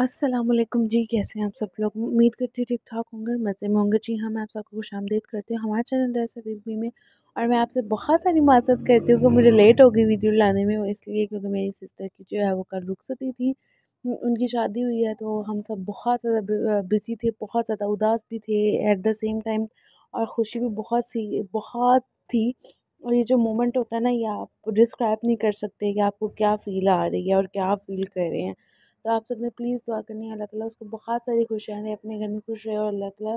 असलम जी कैसे हैं आप सब लोग उम्मीद करती ठीक ठाक होंगे मज़े में होंगे जी हम हाँ, आप सबको खुश आमदेद करते हैं हमारे चैनल ड्रेस बीबी में और मैं आपसे बहुत सारी माजत करती हूँ कि मुझे लेट हो गई वीडियो लाने में वो इसलिए क्योंकि मेरी सिस्टर की जो है वो कल रुखसती थी उनकी शादी हुई है तो हम सब बहुत ज़्यादा बिजी थे बहुत ज़्यादा उदास भी थे एट द सेम टाइम और खुशी भी बहुत सी बहुत थी और ये जो मोमेंट होता है ना ये आप डिस्क्राइब नहीं कर सकते कि आपको क्या फ़ील आ रही है और क्या फील कर रहे हैं तो आप सबने प्लीज़ दुआ करनी है अल्लाह ताला उसको बहुत सारी खुशियाँ दें अपने घर में खुश रहे और अल्लाह ताला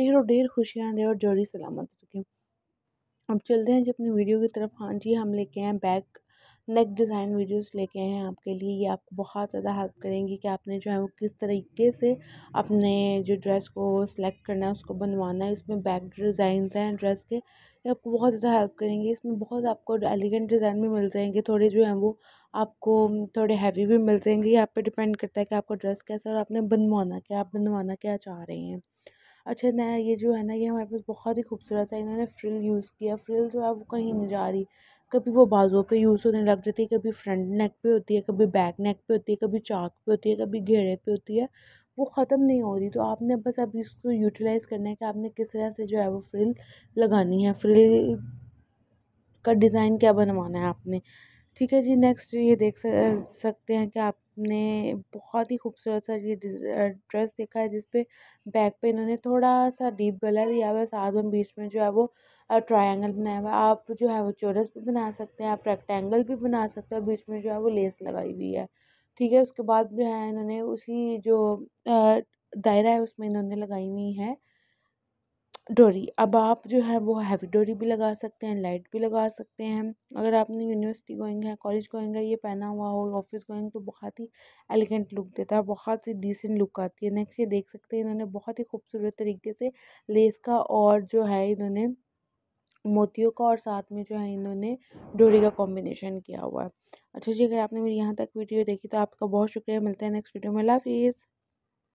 ढेरों ढेर खुशियाँ दें और जोड़ी सलामत रखें अब चलते हैं जी अपनी वीडियो की तरफ हाँ जी हम लेके आए बैग नेक डिज़ाइन वीडियोस लेके आए हैं आपके लिए ये आपको बहुत ज़्यादा हेल्प करेंगी कि आपने जो है वो किस तरीके से अपने जो ड्रेस को सिलेक्ट करना है उसको बनवाना है इसमें बैक डिज़ाइन हैं ड्रेस के ये आपको बहुत ज़्यादा हेल्प करेंगे इसमें बहुत आपको एलिगेंट डिज़ाइन भी मिल जाएंगे थोड़े जो हैं वो आपको थोड़े हैवी भी मिल जाएंगे ये आप पर डिपेंड करता है कि आपका ड्रेस कैसा और आपने बनवाना क्या आप बनवाना क्या चाह रहे हैं अच्छा नया ये जो है ना ये हमारे पास बहुत ही खूबसूरत है इन्होंने फ्रिल यूज़ किया फ्रिल जो है वो कहीं नहीं जा रही कभी वो बाजुओं पे यूज़ होने लग जाती है कभी फ्रंट नेक पे होती है कभी बैक नेक पे होती है कभी चाक पे होती है कभी घेरे पे होती है वो ख़त्म नहीं हो रही तो आपने बस अब इसको यूटिलाइज़ करना है कि आपने किस तरह से जो है वो फ्रिल लगानी है फ्रिल का डिज़ाइन क्या बनवाना है आपने ठीक है जी नेक्स्ट ये देख सकते हैं कि आप ने बहुत ही खूबसूरत सा ये ड्रेस देखा है जिसपे बैक पे इन्होंने थोड़ा सा डीप गला दिया हुआ है साथ में बीच में जो है वो ट्रायंगल बनाया हुआ है आप जो है वो चोरस भी बना सकते हैं आप रेक्टेंगल भी बना सकते हैं बीच में जो है वो लेस लगाई हुई है ठीक है उसके बाद जो है इन्होंने उसी जो दायरा है उसमें इन्होंने लगाई हुई है डोरी अब आप जो है वो हैवी डोरी भी लगा सकते हैं लाइट भी लगा सकते हैं अगर आपने यूनिवर्सिटी गोइंग है कॉलेज गोइंग है ये पहना हुआ हो ऑफिस गोइंग तो बहुत ही एलिगेंट लुक देता है बहुत ही डिसेंट लुक आती है नेक्स्ट ये देख सकते हैं इन्होंने बहुत ही खूबसूरत तरीके से लेस का और जो है इन्होंने मोतियों का और साथ में जो है इन्होंने डोरी का कॉम्बिनेशन किया हुआ है अच्छा जी अगर आपने मेरी यहाँ तक वीडियो देखी तो आपका बहुत शुक्रिया मिलता है नेक्स्ट वीडियो में लाफिज़